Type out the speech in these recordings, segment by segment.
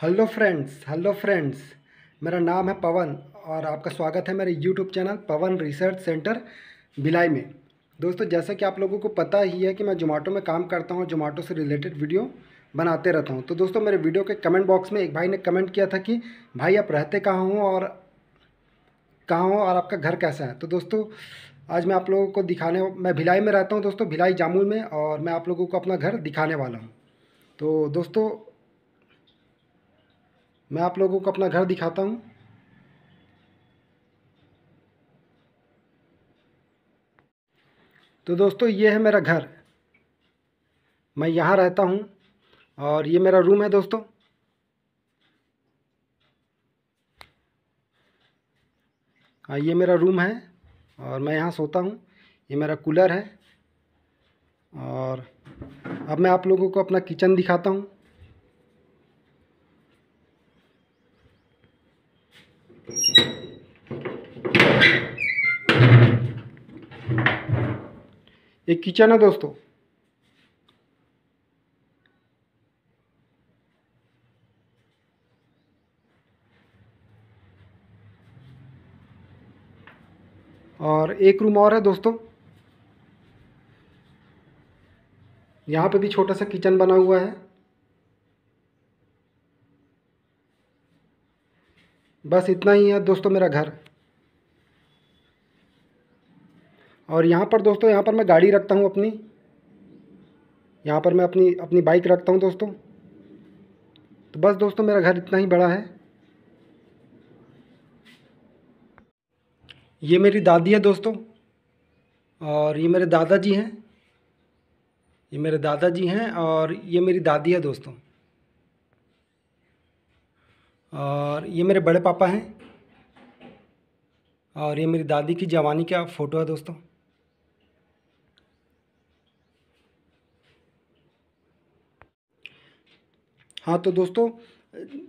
hello friends hello friends मेरा नाम है पवन और आपका स्वागत है मेरे YouTube channel Pawan research centre Bhilai में दोस्तों जैसा कि आप लोगों को पता ही है कि मैं जोमेटो में काम करता हूँ जोमेटो से रिलेटेड वीडियो बनाते रहता हूँ तो दोस्तों मेरे वीडियो के कमेंट बॉक्स में एक भाई ने कमेंट किया था कि भाई आप रहते कहाँ हों और कहाँ हों और आपका घर कैसा है तो दोस्तों आज मैं आप लोगों को दिखाने मैं भिलाई में रहता हूँ दोस्तों भिलाई जामुन में और मैं आप लोगों को अपना घर दिखाने वाला हूँ तो दोस्तों मैं आप लोगों को अपना घर दिखाता हूँ तो दोस्तों ये है मेरा घर मैं यहाँ रहता हूँ और ये मेरा रूम है दोस्तों हाँ ये मेरा रूम है और मैं यहाँ सोता हूँ ये मेरा कूलर है और अब मैं आप लोगों को अपना किचन दिखाता हूँ ये किचन है दोस्तों और एक रूम और है दोस्तों यहाँ पे भी छोटा सा किचन बना हुआ है बस इतना ही है दोस्तों मेरा घर और यहाँ पर दोस्तों यहाँ पर मैं गाड़ी रखता हूँ अपनी यहाँ पर मैं अपनी अपनी बाइक रखता हूँ दोस्तों तो बस दोस्तों मेरा घर इतना ही बड़ा है ये मेरी दादी है दोस्तों और ये मेरे दादाजी हैं ये मेरे दादाजी हैं और ये मेरी दादी है दोस्तों और ये मेरे बड़े पापा हैं और ये मेरी दादी की जवानी का फ़ोटो है दोस्तों हाँ तो दोस्तों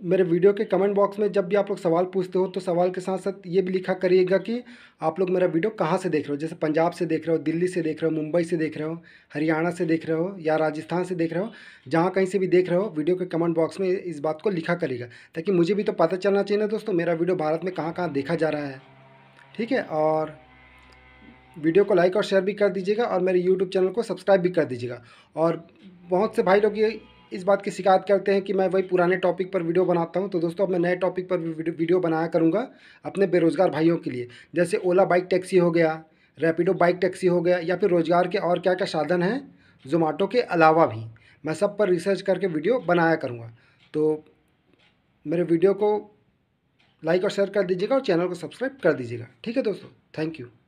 मेरे वीडियो के कमेंट बॉक्स में जब भी आप लोग सवाल पूछते हो तो सवाल के साथ साथ ये भी लिखा करिएगा कि आप लोग मेरा वीडियो कहाँ से देख रहे हो जैसे पंजाब से देख रहे हो दिल्ली से देख रहे हो मुंबई से देख रहे हो हरियाणा से देख रहे हो या राजस्थान से देख रहे हो जहाँ कहीं से भी देख रहे हो वीडियो के कमेंट बॉक्स में इस बात को लिखा करिएगा ताकि मुझे भी तो पता चलना चाहिए ना दोस्तों मेरा वीडियो भारत में कहाँ कहाँ देखा जा रहा है ठीक है और वीडियो को लाइक और शेयर भी कर दीजिएगा और मेरे यूट्यूब चैनल को सब्सक्राइब भी कर दीजिएगा और बहुत से भाई लोग ये इस बात की शिकायत करते हैं कि मैं वही पुराने टॉपिक पर वीडियो बनाता हूं तो दोस्तों अब मैं नए टॉपिक पर वीडियो बनाया करूंगा अपने बेरोज़गार भाइयों के लिए जैसे ओला बाइक टैक्सी हो गया रैपिडो बाइक टैक्सी हो गया या फिर रोज़गार के और क्या क्या साधन हैं जोमेटो के अलावा भी मैं सब पर रिसर्च करके वीडियो बनाया करूँगा तो मेरे वीडियो को लाइक और शेयर कर दीजिएगा और चैनल को सब्सक्राइब कर दीजिएगा ठीक है दोस्तों थैंक यू